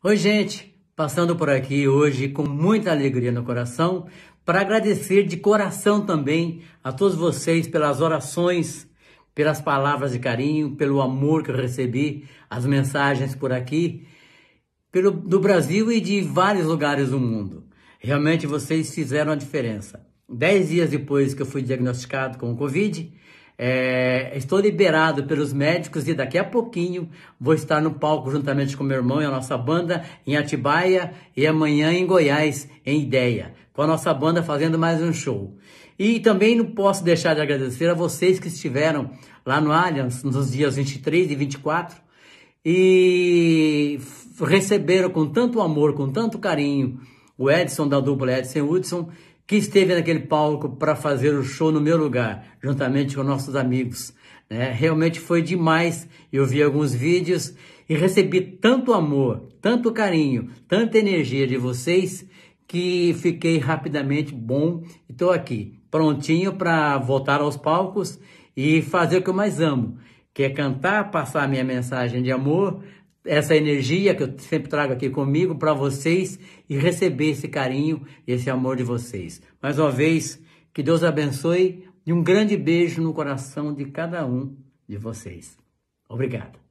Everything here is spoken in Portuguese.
Oi, gente! Passando por aqui hoje com muita alegria no coração para agradecer de coração também a todos vocês pelas orações, pelas palavras de carinho, pelo amor que eu recebi, as mensagens por aqui, pelo, do Brasil e de vários lugares do mundo. Realmente vocês fizeram a diferença. Dez dias depois que eu fui diagnosticado com o Covid, é, estou liberado pelos médicos e daqui a pouquinho vou estar no palco juntamente com meu irmão e a nossa banda em Atibaia e amanhã em Goiás, em Ideia, com a nossa banda fazendo mais um show. E também não posso deixar de agradecer a vocês que estiveram lá no Allianz nos dias 23 e 24 e receberam com tanto amor, com tanto carinho o Edson da dupla Edson Hudson que esteve naquele palco para fazer o show no meu lugar, juntamente com nossos amigos. Né? Realmente foi demais. Eu vi alguns vídeos e recebi tanto amor, tanto carinho, tanta energia de vocês que fiquei rapidamente bom e estou aqui, prontinho para voltar aos palcos e fazer o que eu mais amo, que é cantar, passar minha mensagem de amor, essa energia que eu sempre trago aqui comigo para vocês e receber esse carinho, esse amor de vocês. Mais uma vez, que Deus abençoe e um grande beijo no coração de cada um de vocês. Obrigado.